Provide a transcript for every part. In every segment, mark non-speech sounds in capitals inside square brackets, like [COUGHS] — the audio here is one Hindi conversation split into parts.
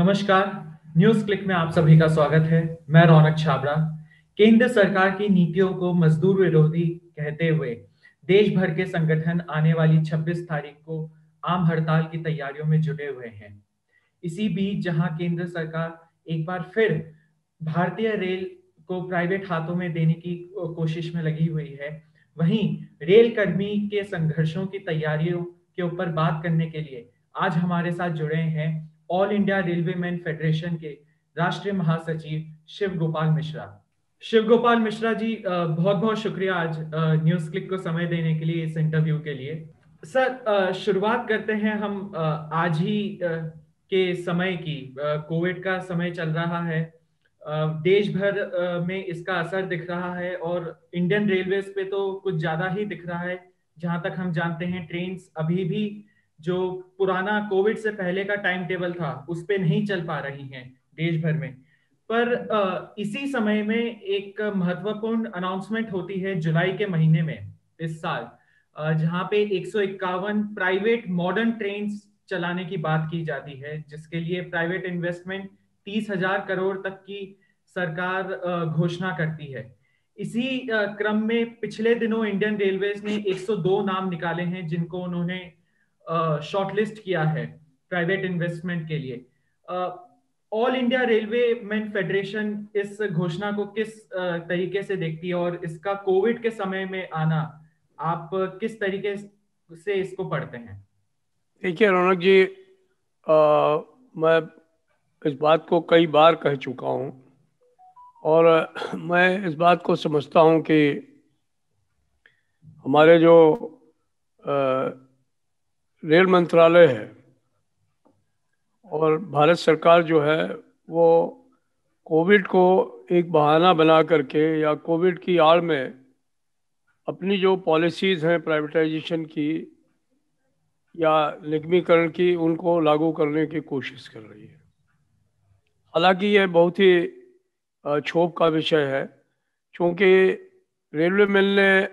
नमस्कार न्यूज क्लिक में आप सभी का स्वागत है मैं रौनक छाबड़ा केंद्र सरकार की नीतियों को मजदूर विरोधी कहते हुए देश भर के संगठन आने वाली 26 तारीख को आम हड़ताल की तैयारियों में जुटे हुए हैं इसी बीच जहां केंद्र सरकार एक बार फिर भारतीय रेल को प्राइवेट हाथों में देने की कोशिश में लगी हुई है वहीं रेल कर्मी के संघर्षों की तैयारियों के ऊपर बात करने के लिए आज हमारे साथ जुड़े हैं all India railway man federation के राष्ट्रीय महासचिव शिव गोपाल मिश्रा शिव गोपाल मिश्रा जी बहुत बहुत शुक्रिया आज न्यूज क्लिक को समय देने के लिए इस इंटरव्यू के लिए सर शुरुआत करते हैं हम आज ही के समय की कोविड का समय चल रहा है देश भर में इसका असर दिख रहा है और इंडियन रेलवे पे तो कुछ ज्यादा ही दिख रहा है जहां तक हम जानते हैं ट्रेन अभी भी जो पुराना कोविड से पहले का टाइम टेबल था उस पर नहीं चल पा रही हैं देश भर में पर इसी समय में एक महत्वपूर्ण अनाउंसमेंट होती है जुलाई के महीने में इस साल जहां पे एक प्राइवेट मॉडर्न ट्रेन चलाने की बात की जाती है जिसके लिए प्राइवेट इन्वेस्टमेंट तीस हजार करोड़ तक की सरकार घोषणा करती है इसी क्रम में पिछले दिनों इंडियन रेलवे ने 102 नाम निकाले हैं जिनको उन्होंने शॉर्टलिस्ट किया है प्राइवेट इन्वेस्टमेंट के लिए all India railway man federation इस घोषणा को किस तरीके से देखती है और इसका कोविड के समय में आना आप किस तरीके से इसको पढ़ते हैं देखिए रौनक जी आ, मैं इस बात को कई बार कह चुका हूं और मैं इस बात को समझता हूं कि हमारे जो आ, रेल मंत्रालय है और भारत सरकार जो है वो कोविड को एक बहाना बना करके या कोविड की आड़ में अपनी जो पॉलिसीज़ हैं प्राइवेटाइजेशन की या निगमीकरण की उनको लागू करने की कोशिश कर रही है हालांकि यह बहुत ही क्षोभ का विषय है क्योंकि रेलवे मिल ने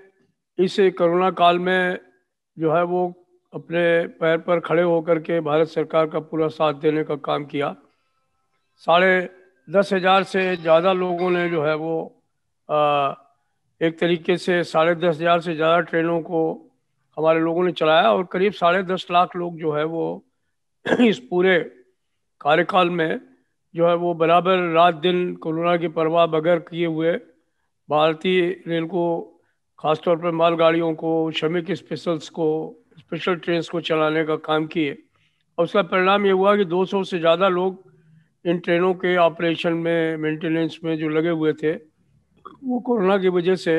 इस कोरोना काल में जो है वो अपने पैर पर खड़े होकर के भारत सरकार का पूरा साथ देने का काम किया साढ़े दस हज़ार से ज़्यादा लोगों ने जो है वो आ, एक तरीके से साढ़े दस हज़ार से ज़्यादा ट्रेनों को हमारे लोगों ने चलाया और करीब साढ़े दस लाख लोग जो है वो [CLEARS THROAT] इस पूरे कार्यकाल में जो है वो बराबर रात दिन कोरोना की परवाह बगैर किए हुए भारतीय रेल को खासतौर पर मालगाड़ियों को श्रमिक स्पेशल्स को स्पेशल ट्रेन को चलाने का काम किए और उसका परिणाम ये हुआ कि 200 से ज़्यादा लोग इन ट्रेनों के ऑपरेशन में मेंटेनेंस में जो लगे हुए थे वो कोरोना की वजह से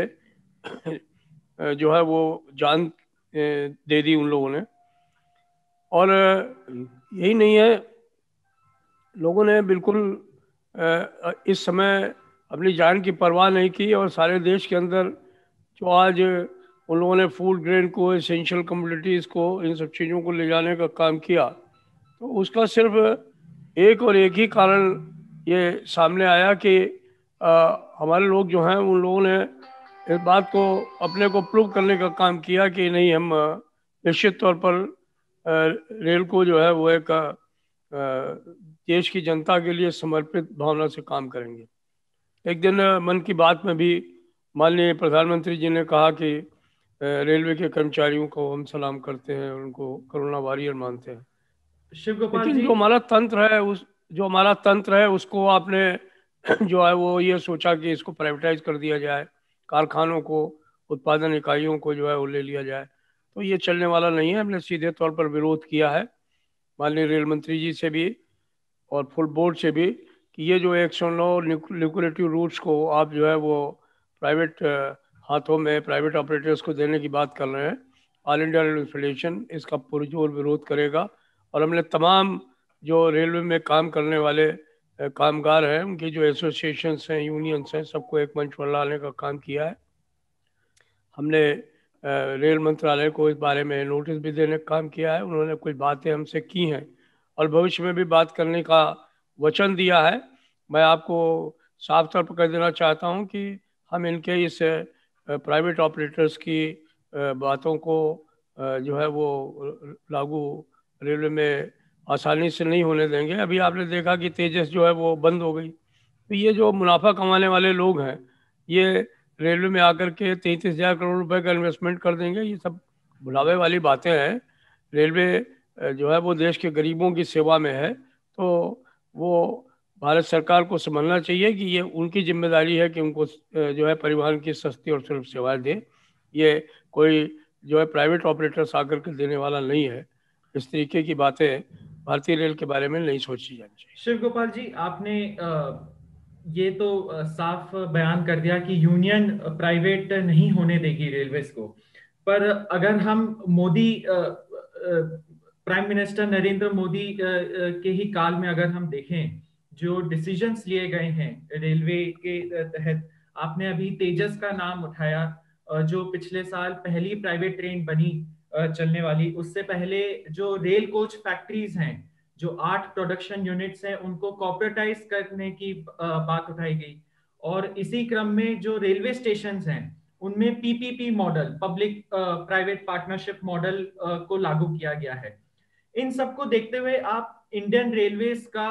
[CLEARS THROAT] जो है वो जान दे दी उन लोगों ने और यही नहीं है लोगों ने बिल्कुल इस समय अपनी जान की परवाह नहीं की और सारे देश के अंदर जो आज उन लोगों ने फूड ग्रेन को एसेंशियल कम्योडिटीज़ को इन सब चीज़ों को ले जाने का काम किया तो उसका सिर्फ एक और एक ही कारण ये सामने आया कि आ, हमारे लोग जो हैं उन लोगों ने इस बात को अपने को प्रूव करने का काम किया कि नहीं हम निश्चित तौर पर रेल को जो है वो एक देश की जनता के लिए समर्पित भावना से काम करेंगे एक दिन मन की बात में भी माननीय प्रधानमंत्री जी ने कहा कि रेलवे के कर्मचारियों को हम सलाम करते हैं उनको करोना वॉरियर मानते हैं शिव गोपाल जी जो हमारा तंत्र है उस जो हमारा तंत्र है उसको आपने [CLEARS THROAT] जो है वो ये सोचा कि इसको प्राइवेटाइज कर दिया जाए कारखानों को उत्पादन इकाइयों को जो है वो ले लिया जाए तो ये चलने वाला नहीं है हमने सीधे तौर पर विरोध किया है माननीय रेल मंत्री जी से भी और फुल बोर्ड से भी कि ये जो एक सौ नौ लिकुलेटिव रूट्स को आप जो है वो प्राइवेट हाथों में प्राइवेट ऑपरेटर्स को देने की बात कर रहे हैं ऑल इंडिया रेलवे फेडरेशन इसका पुरजोर विरोध करेगा और हमने तमाम जो रेलवे में काम करने वाले कामगार हैं उनकी जो एसोसिएशंस हैं यूनियंस हैं सबको एक मंच पर लाने का काम किया है हमने रेल मंत्रालय को इस बारे में नोटिस भी देने का काम किया है उन्होंने कुछ बातें हमसे की हैं और भविष्य में भी बात करने का वचन दिया है मैं आपको साफ तौर पर कह देना चाहता हूँ कि हम इनके इस प्राइवेट ऑपरेटर्स की बातों को जो है वो लागू रेलवे में आसानी से नहीं होने देंगे अभी आपने देखा कि तेजस जो है वो बंद हो गई तो ये जो मुनाफा कमाने वाले लोग हैं ये रेलवे में आकर के तैंतीस हज़ार करोड़ रुपए का इन्वेस्टमेंट कर देंगे ये सब बुलावे वाली बातें हैं रेलवे जो है वो देश के गरीबों की सेवा में है तो वो भारत सरकार को समझना चाहिए कि ये उनकी जिम्मेदारी है कि उनको जो है परिवहन की सस्ती और सुलभ सेवाएं दें ये कोई जो है प्राइवेट ऑपरेटर्स आकर के देने वाला नहीं है इस तरीके की बातें भारतीय रेल के बारे में नहीं सोची जानी चाहिए शिव गोपाल जी आपने ये तो साफ बयान कर दिया कि यूनियन प्राइवेट नहीं होने देगी रेलवे को पर अगर हम मोदी प्राइम मिनिस्टर नरेंद्र मोदी के ही काल में अगर हम देखें जो डिसीजन लिए गए हैं रेलवे के तहत आपने अभी तेजस का नाम उठाया जो पिछले साल पहली प्राइवेट ट्रेन बनी चलने वाली उससे पहले जो रेल कोच फैक्ट्रीज हैं जो आठ प्रोडक्शन यूनिट्स हैं उनको कॉपरेटाइज करने की बात उठाई गई और इसी क्रम में जो रेलवे स्टेशन हैं उनमें PPP model public private partnership model को लागू किया गया है इन सबको देखते हुए आप इंडियन रेलवे का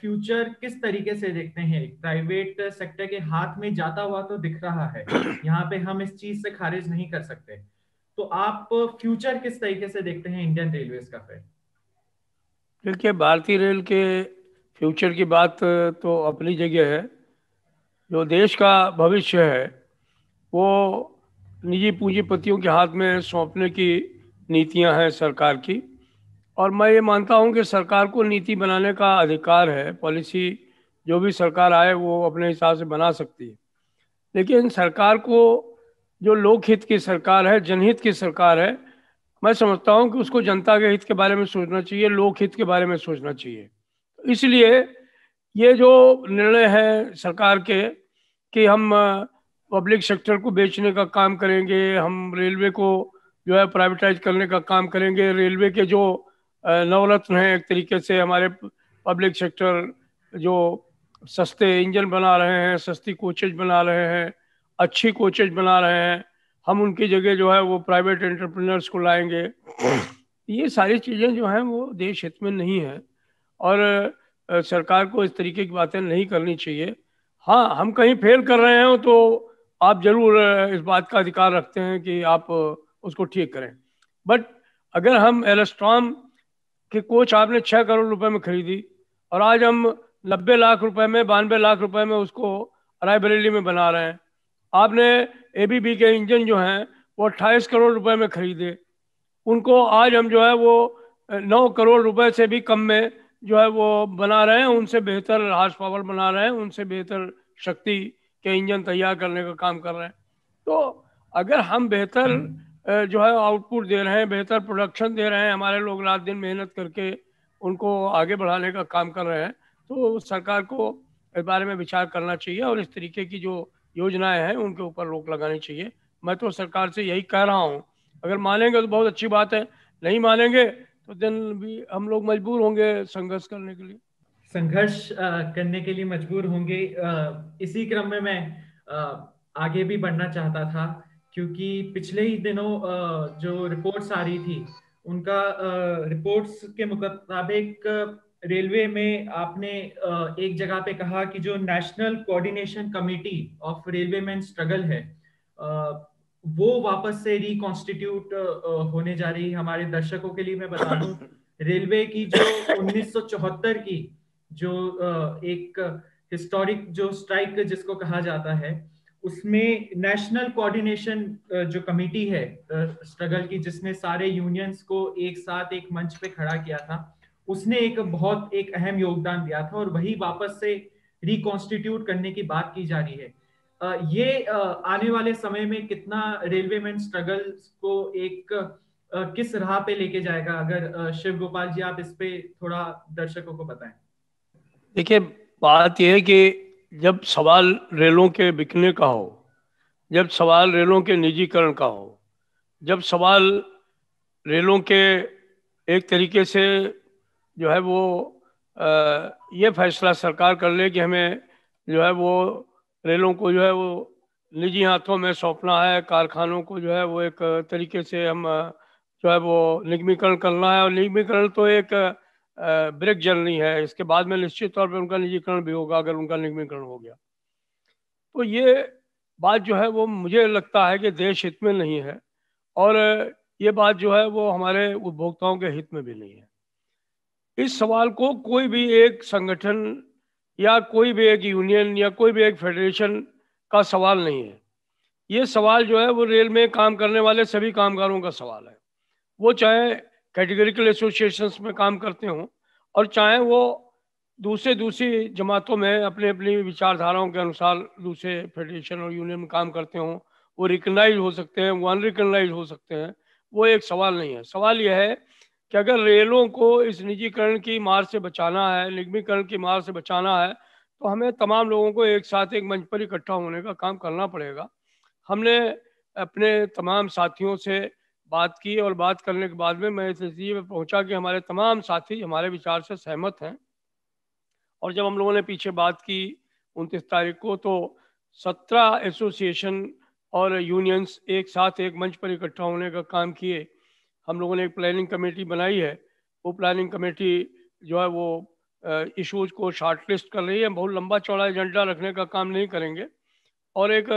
फ्यूचर किस तरीके से देखते हैं प्राइवेट सेक्टर के हाथ में जाता हुआ तो दिख रहा है [CLEARS THROAT] यहाँ पे हम इस चीज से खारिज नहीं कर सकते तो आप फ्यूचर किस तरीके से देखते हैं इंडियन रेलवे का फिर देखिए भारतीय रेल के फ्यूचर की बात तो अपनी जगह है जो देश का भविष्य है वो निजी पूंजीपतियों के हाथ में सौंपने की नीतियां हैं सरकार की और मैं ये मानता हूँ कि सरकार को नीति बनाने का अधिकार है पॉलिसी जो भी सरकार आए वो अपने हिसाब से बना सकती है लेकिन सरकार को जो लोकहित की सरकार है जनहित की सरकार है मैं समझता हूँ कि उसको जनता के हित के बारे में सोचना चाहिए लोकहित के बारे में सोचना चाहिए इसलिए ये जो निर्णय है सरकार के कि हम पब्लिक सेक्टर को बेचने का काम करेंगे हम रेलवे को जो है प्राइवेटाइज करने का काम करेंगे रेलवे के जो नवरत्न है एक तरीके से हमारे पब्लिक सेक्टर जो सस्ते इंजन बना रहे हैं सस्ती कोचेज बना रहे हैं अच्छी कोचेज बना रहे हैं हम उनकी जगह जो है वो प्राइवेट एंटरप्रेन्योर्स को लाएंगे ये सारी चीज़ें जो हैं वो देश हित में नहीं है और सरकार को इस तरीके की बातें नहीं करनी चाहिए हाँ हम कहीं फेल कर रहे हैं तो आप जरूर इस बात का अधिकार रखते हैं कि आप उसको ठीक करें बट अगर हम एलेस्ट्रॉम कि कोच आपने छह करोड़ रुपए में खरीदी और आज हम नब्बे लाख रुपए में बानवे लाख रुपए में उसको रायबरेली में बना रहे हैं आपने एबीबी के इंजन जो हैं वो अट्ठाईस करोड़ रुपए में खरीदे उनको आज हम जो है वो नौ करोड़ रुपए से भी कम में जो है वो बना रहे हैं उनसे बेहतर हार्स पावर बना रहे हैं उनसे बेहतर शक्ति के इंजन तैयार करने का काम कर रहे हैं तो अगर हम बेहतर हम्म। जो है आउटपुट दे रहे हैं बेहतर प्रोडक्शन दे रहे हैं हमारे लोग रात दिन मेहनत करके उनको आगे बढ़ाने का काम कर रहे हैं तो सरकार को इस बारे में विचार करना चाहिए और इस तरीके की जो योजनाएं हैं उनके ऊपर रोक लगानी चाहिए मैं तो सरकार से यही कह रहा हूँ अगर मानेंगे तो बहुत अच्छी बात है नहीं मानेंगे तो दिन भी हम लोग मजबूर होंगे संघर्ष करने के लिए संघर्ष करने के लिए मजबूर होंगे इसी क्रम में मैं आगे भी बढ़ना चाहता था क्योंकि पिछले ही दिनों जो रिपोर्ट्स आ रही थी उनका रिपोर्ट्स के मुताबिक रेलवे में आपने एक जगह पे कहा कि जो national coordination committee of railway man struggle है वो वापस से रिकॉन्स्टिट्यूट होने जा रही है हमारे दर्शकों के लिए मैं बता दूं [COUGHS] रेलवे की जो 1974 की जो एक हिस्टोरिक जो स्ट्राइक जिसको कहा जाता है उसमें नेशनल कोऑर्डिनेशन जो कमेटी है स्ट्रगल की जिसने सारे यूनियंस को एक साथ एक मंच पे खड़ा किया था उसने एक बहुत एक अहम योगदान दिया था और वही वापस से रिकॉन्स्टिट्यूट करने की बात की जा रही है ये आने वाले समय में कितना रेलवे मैन स्ट्रगल को एक किस राह पे लेके जाएगा अगर शिव गोपाल जी आप इस पे थोड़ा दर्शकों को बताएं देखिए बात यह है कि जब सवाल रेलों के बिकने का हो जब सवाल रेलों के निजीकरण का हो जब सवाल रेलों के एक तरीके से जो है वो आ, ये फैसला सरकार कर ले कि हमें जो है वो रेलों को जो है वो निजी हाथों में सौंपना है कारखानों को जो है वो एक तरीके से हम जो है वो निगमीकरण करना है और निगमीकरण तो एक ब्रेक जर्नी है इसके बाद में निश्चित तौर पर उनका निजीकरण भी होगा अगर उनका निगमीकरण हो गया तो ये बात जो है वो मुझे लगता है कि देश हित में नहीं है और ये बात जो है वो हमारे उपभोक्ताओं के हित में भी नहीं है इस सवाल को कोई भी एक संगठन या कोई भी एक यूनियन या कोई भी एक फेडरेशन का सवाल नहीं है ये सवाल जो है वो रेल में काम करने वाले सभी कामगारों का सवाल है वो चाहे कैटेगरिकल एसोसिएशंस में काम करते हों और चाहे वो दूसरे दूसरी जमातों में अपने अपनी विचारधाराओं के अनुसार दूसरे फेडरेशन और यूनियन में काम करते हों वो रिकगनाइज हो सकते हैं वो अनरिकगनाइज हो सकते हैं वो एक सवाल नहीं है सवाल यह है कि अगर रेलों को इस निजीकरण की मार से बचाना है निगमीकरण की मार से बचाना है तो हमें तमाम लोगों को एक साथ एक मंच पर इकट्ठा होने का काम करना पड़ेगा हमने अपने तमाम साथियों से बात की और बात करने के बाद में मैं इस स्थिति पर पहुँचा कि हमारे तमाम साथी हमारे विचार से सहमत हैं और जब हम लोगों ने पीछे बात की उनतीस तारीख को तो सत्रह एसोसिएशन और यूनियंस एक साथ एक मंच पर इकट्ठा होने का काम किए हम लोगों ने एक प्लानिंग कमेटी बनाई है वो प्लानिंग कमेटी जो है वो इश्यूज को शॉर्ट लिस्ट कर रही है बहुत लंबा चौड़ा एजेंडा रखने का काम नहीं करेंगे और एक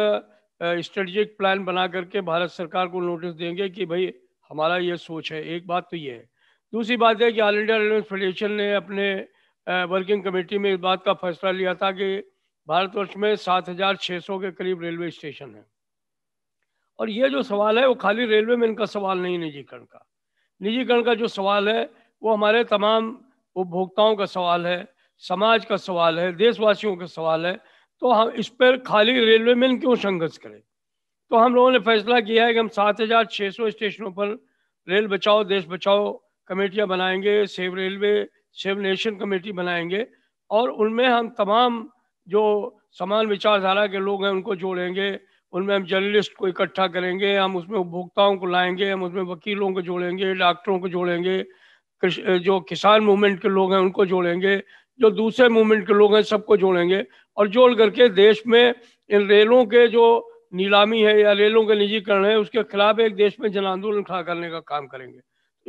स्ट्रेटेजिक प्लान बना करके भारत सरकार को नोटिस देंगे कि भाई हमारा ये सोच है एक बात तो ये है दूसरी बात है कि ऑल इंडिया रेलवे फेडरेशन ने अपने वर्किंग कमेटी में इस बात का फैसला लिया था कि भारतवर्ष में 7,600 के करीब रेलवे स्टेशन हैं और ये जो सवाल है वो खाली रेलवे में इनका सवाल नहीं निजीकरण का निजीकरण का जो सवाल है वो हमारे तमाम उपभोक्ताओं का सवाल है समाज का सवाल है देशवासियों का सवाल है तो हम इस पर खाली रेलवे मैन क्यों संघर्ष करें तो हम लोगों ने फैसला किया है कि हम सात हज़ार छह सौ स्टेशनों पर रेल बचाओ देश बचाओ कमेटियां बनाएंगे save railway save nation committee बनाएंगे और उनमें हम तमाम जो समान विचारधारा के लोग हैं उनको जोड़ेंगे उनमें हम जर्नलिस्ट को इकट्ठा करेंगे हम उसमें उपभोक्ताओं को लाएंगे हम उसमें वकीलों को जोड़ेंगे डॉक्टरों को जोड़ेंगे जो किसान मूवमेंट के लोग हैं उनको जोड़ेंगे जो दूसरे मूवमेंट के लोग हैं सबको जोड़ेंगे और जोड़ करके देश में इन रेलों के जो नीलामी है या रेलों के निजीकरण है उसके खिलाफ एक देश में जन आंदोलन खड़ा करने का काम करेंगे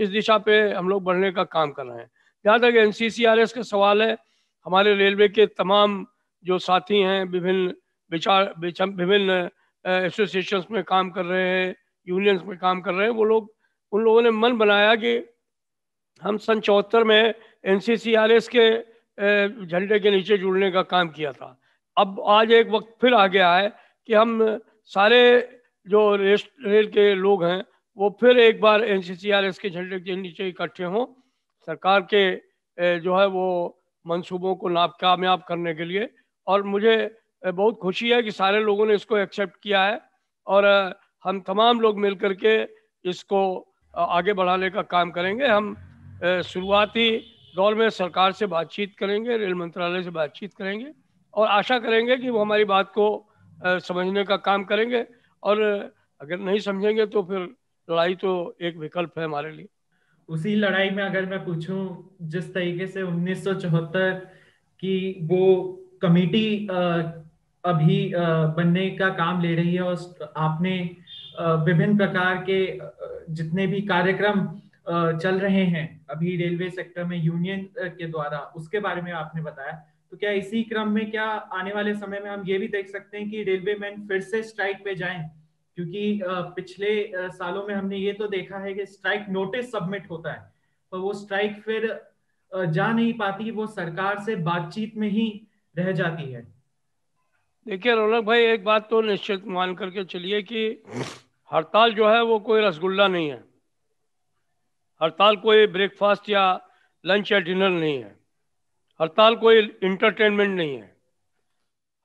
इस दिशा पे हम लोग बढ़ने का काम कर रहे हैं जहाँ तक एन का सवाल है हमारे रेलवे के तमाम जो साथी हैं विभिन्न विचार विभिन्न एसोसिएशंस में काम कर रहे हैं यूनियंस में काम कर रहे हैं वो लोग उन लोगों ने मन बनाया कि हम सन चौहत्तर में एन के झंडे के नीचे जुड़ने का काम किया था अब आज एक वक्त फिर आ गया है कि हम सारे जो रेल के लोग हैं वो फिर एक बार एन के झंडे के नीचे इकट्ठे हों सरकार के जो है वो मंसूबों को नाप कामयाब करने के लिए और मुझे बहुत खुशी है कि सारे लोगों ने इसको एक्सेप्ट किया है और हम तमाम लोग मिल के इसको आगे बढ़ाने का काम करेंगे हम शुरुआती में सरकार से बातचीत करेंगे रेल मंत्रालय से बातचीत करेंगे और आशा करेंगे कि वो हमारी बात को समझने का काम करेंगे और अगर नहीं समझेंगे तो फिर लड़ाई तो एक विकल्प है हमारे लिए उसी लड़ाई में अगर मैं पूछूं जिस तरीके से 1974 की वो कमेटी अभी बनने का काम ले रही है और आपने विभिन्न प्रकार के जितने भी कार्यक्रम चल रहे हैं अभी रेलवे सेक्टर में यूनियन के द्वारा उसके बारे में आपने बताया तो क्या इसी क्रम में क्या आने वाले समय में हम ये भी देख सकते हैं कि रेलवे मैन फिर से स्ट्राइक पे जाएं क्योंकि पिछले सालों में हमने ये तो देखा है कि स्ट्राइक नोटिस सबमिट होता है पर वो स्ट्राइक फिर जा नहीं पाती वो सरकार से बातचीत में ही रह जाती है देखिए रौनक भाई एक बात तो निश्चित मान करके चलिए कि हड़ताल जो है वो कोई रसगुल्ला नहीं है हड़ताल कोई ब्रेकफास्ट या लंच या डिनर नहीं है हड़ताल कोई इंटरटेनमेंट नहीं है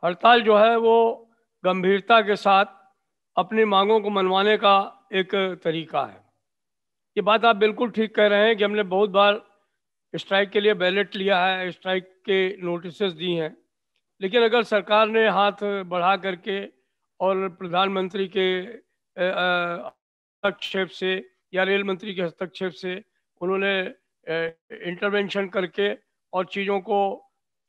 हड़ताल जो है वो गंभीरता के साथ अपनी मांगों को मनवाने का एक तरीका है ये बात आप बिल्कुल ठीक कह रहे हैं कि हमने बहुत बार स्ट्राइक के लिए बैलेट लिया है स्ट्राइक के नोटिस दी हैं लेकिन अगर सरकार ने हाथ बढ़ा करके और प्रधानमंत्री के हस्तक्षेप से या रेल मंत्री के हस्तक्षेप से उन्होंने इंटरवेंशन करके और चीज़ों को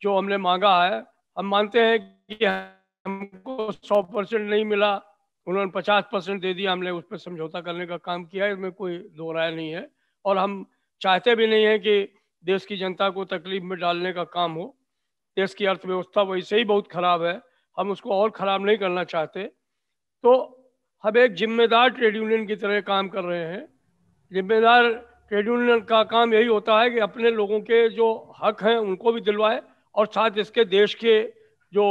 जो हमने मांगा है हम मानते हैं कि हमको सौ परसेंट नहीं मिला उन्होंने पचास परसेंट दे दिया हमने उस पर समझौता करने का काम किया इसमें कोई दो राय नहीं है और हम चाहते भी नहीं हैं कि देश की जनता को तकलीफ में डालने का काम हो देश की अर्थव्यवस्था वैसे ही बहुत ख़राब है हम उसको और ख़राब नहीं करना चाहते तो हम एक जिम्मेदार ट्रेड यूनियन की तरह काम कर रहे हैं जिम्मेदार ट्रेड यूनियन का काम यही होता है कि अपने लोगों के जो हक हैं उनको भी दिलवाए और साथ इसके देश के जो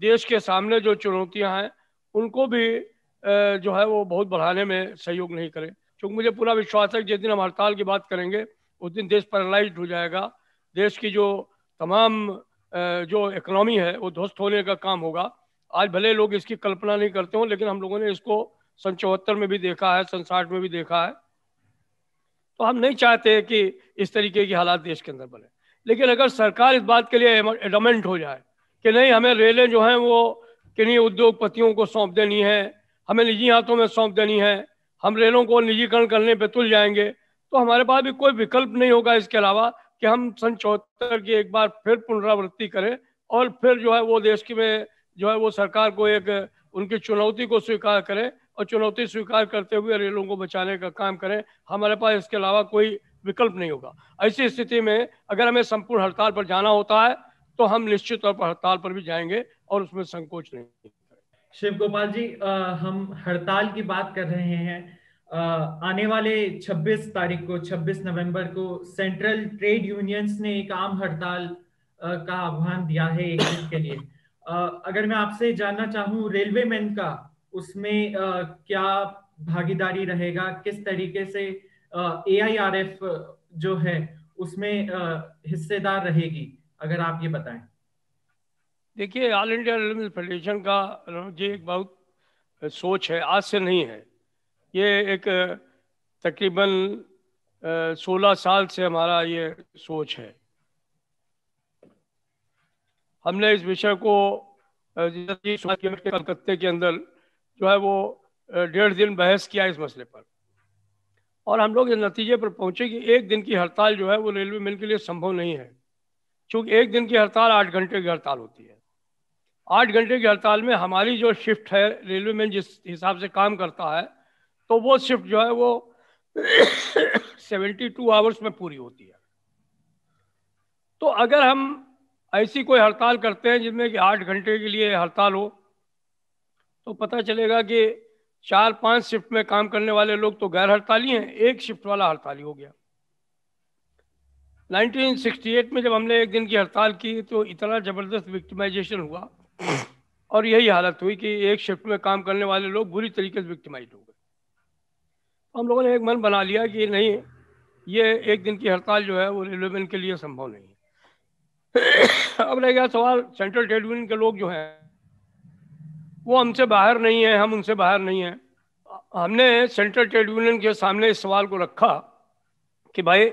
देश के सामने जो चुनौतियां हैं उनको भी जो है वो बहुत बढ़ाने में सहयोग नहीं करें क्योंकि मुझे पूरा विश्वास है कि जिस दिन हम हड़ताल की बात करेंगे उस दिन देश पैरालाइज हो जाएगा देश की जो तमाम जो इकनॉमी है वो ध्वस्त होने का काम होगा आज भले लोग इसकी कल्पना नहीं करते हो लेकिन हम लोगों ने इसको सन चौहत्तर में भी देखा है सन साठ में भी देखा है तो हम नहीं चाहते कि इस तरीके की हालात देश के अंदर बने लेकिन अगर सरकार इस बात के लिए एडमेंट हो जाए कि नहीं हमें रेलें जो हैं वो किन्हीं उद्योगपतियों को सौंप देनी है हमें निजी हाथों में सौंप देनी है हम रेलों को निजीकरण करने पर तुल जाएंगे तो हमारे पास भी कोई विकल्प नहीं होगा इसके अलावा कि हम सन चौहत्तर की एक बार फिर पुनरावृत्ति करें और फिर जो है वो देश की में जो है वो सरकार को एक उनकी चुनौती को स्वीकार करें और चुनौती स्वीकार करते हुए रेलों को बचाने का काम करें हमारे पास इसके अलावा कोई विकल्प नहीं होगा ऐसी स्थिति में अगर हमें संपूर्ण हड़ताल पर जाना होता है तो हम निश्चित तौर पर हड़ताल पर भी जाएंगे और उसमें संकोच नहीं शिव गोपाल जी आ, हम हड़ताल की बात कर रहे हैं आ, आने वाले 26 तारीख को 26 नवंबर को सेंट्रल ट्रेड यूनियंस ने एक आम हड़ताल का आह्वान दिया है एक दिन के लिए आ, अगर मैं आपसे जानना चाहूँ रेलवे मैन का उसमें आ, क्या भागीदारी रहेगा किस तरीके से ए आई आर एफ जो है उसमें हिस्सेदार रहेगी अगर आप ये बताएं देखिए ऑल इंडिया रेलवे फेडरेशन का जी एक बहुत सोच है आज से नहीं है ये एक तकरीबन 16 साल से हमारा ये सोच है हमने इस विषय को कलकत्ते के अंदर जो है वो डेढ़ दिन बहस किया इस मसले पर और हम लोग इस नतीजे पर पहुंचे कि एक दिन की हड़ताल जो है वो रेलवे मिल के लिए संभव नहीं है क्योंकि एक दिन की हड़ताल आठ घंटे की हड़ताल होती है आठ घंटे की हड़ताल में हमारी जो शिफ्ट है रेलवे में जिस हिसाब से काम करता है तो वो शिफ्ट जो है वो [COUGHS] सेवेंटी टू आवर्स में पूरी होती है तो अगर हम ऐसी कोई हड़ताल करते हैं जिसमें कि आठ घंटे के लिए हड़ताल हो तो पता चलेगा कि चार पांच शिफ्ट में काम करने वाले लोग तो गैर हड़ताली हैं एक शिफ्ट वाला हड़ताली हो गया 1968 में जब हमने एक दिन की हड़ताल की तो इतना ज़बरदस्त विक्टिमाइजेशन हुआ और यही हालत हुई कि एक शिफ्ट में काम करने वाले लोग बुरी तरीके से विक्टिमाइज हो गए तो हम लोगों ने एक मन बना लिया कि नहीं ये एक दिन की हड़ताल जो है वो रेलवे के लिए संभव नहीं है [COUGHS] अब रह गया सवाल सेंट्रल ट्रेड यूनियन के लोग जो हैं वो हमसे बाहर नहीं है हम उनसे बाहर नहीं हैं हमने सेंट्रल ट्रेड यूनियन के सामने इस सवाल को रखा कि भाई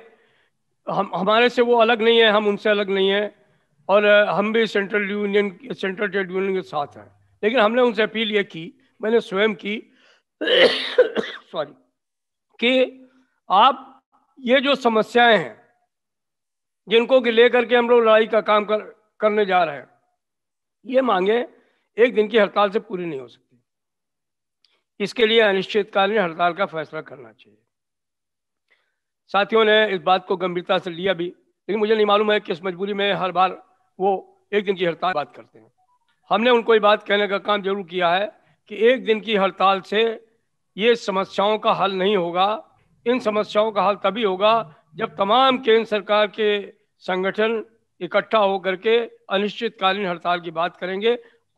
हम हमारे से वो अलग नहीं है हम उनसे अलग नहीं है और हम भी central union central trade union के साथ हैं लेकिन हमने उनसे अपील ये की मैंने स्वयं की सॉरी कि आप ये जो समस्याएं हैं जिनको कि लेकर के हम लोग लड़ाई का काम कर करने जा रहे हैं ये मांगे एक दिन की हड़ताल से पूरी नहीं हो सकती इसके लिए अनिश्चितकालीन हड़ताल का फैसला करना चाहिए साथियों ने इस बात को गंभीरता से लिया भी लेकिन मुझे नहीं मालूम है कि इस मजबूरी में हर बार वो एक दिन की हड़ताल बात करते हैं हमने उनको ये बात कहने का काम जरूर किया है कि एक दिन की हड़ताल से ये समस्याओं का हल नहीं होगा इन समस्याओं का हल तभी होगा जब तमाम केंद्र सरकार के संगठन इकट्ठा होकर के अनिश्चितकालीन हड़ताल की बात करेंगे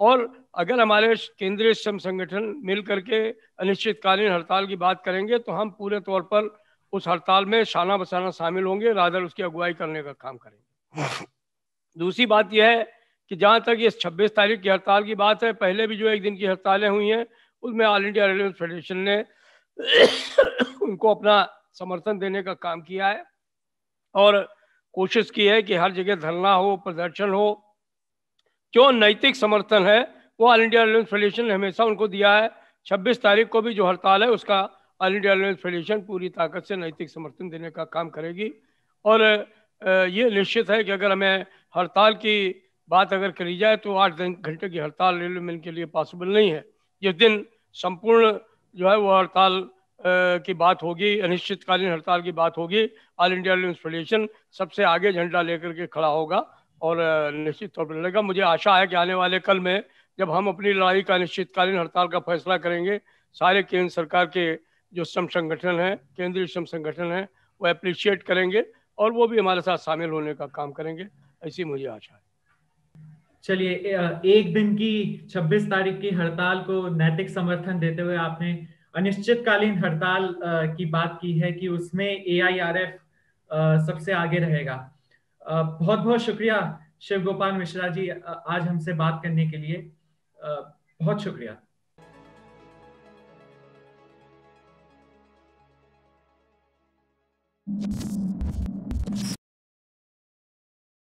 और अगर हमारे केंद्रीय श्रम संगठन मिल करके अनिश्चितकालीन हड़ताल की बात करेंगे तो हम पूरे तौर पर उस हड़ताल में शाना बसाना शामिल होंगे राधर उसकी अगुवाई करने का काम करेंगे दूसरी बात यह है कि जहाँ तक ये छब्बीस तारीख की हड़ताल की बात है पहले भी जो एक दिन की हड़तालें हुई हैं उसमें ऑल इंडिया रेलवे फेडरेशन ने [COUGHS] उनको अपना समर्थन देने का काम किया है और कोशिश की है कि हर जगह धरना हो प्रदर्शन हो जो नैतिक समर्थन है वो ऑल इंडिया एयरलाइंस फेडरेशन ने हमेशा उनको दिया है छब्बीस तारीख को भी जो हड़ताल है उसका ऑल इंडिया एयरलाइंस फेडरेशन पूरी ताकत से नैतिक समर्थन देने का काम करेगी और ये निश्चित है कि अगर हमें हड़ताल की बात अगर करी जाए तो आठ घंटे की हड़ताल रेलवे मिल के लिए पॉसिबल नहीं है जिस दिन संपूर्ण जो है वो हड़ताल की बात होगी अनिश्चितकालीन हड़ताल की बात होगी ऑल इंडिया एयरलाइंस फेडरेशन सबसे आगे झंडा लेकर के खड़ा होगा और निश्चित तौर पर लड़ेगा मुझे आशा है कि आने वाले कल में जब हम अपनी लड़ाई का निश्चितकालीन हड़ताल का फैसला करेंगे सारे केंद्र सरकार के जो श्रम संगठन हैं केंद्रीय श्रम संगठन हैं वो अप्रिशिएट करेंगे और वो भी हमारे साथ शामिल होने का काम करेंगे ऐसी मुझे आशा है चलिए एक दिन की 26 तारीख की हड़ताल को नैतिक समर्थन देते हुए आपने अनिश्चितकालीन हड़ताल की बात की है कि उसमें एआईआरएफ सबसे आगे रहेगा बहुत बहुत शुक्रिया शिव गोपाल मिश्रा जी आज हमसे बात करने के लिए बहुत शुक्रिया Thank you.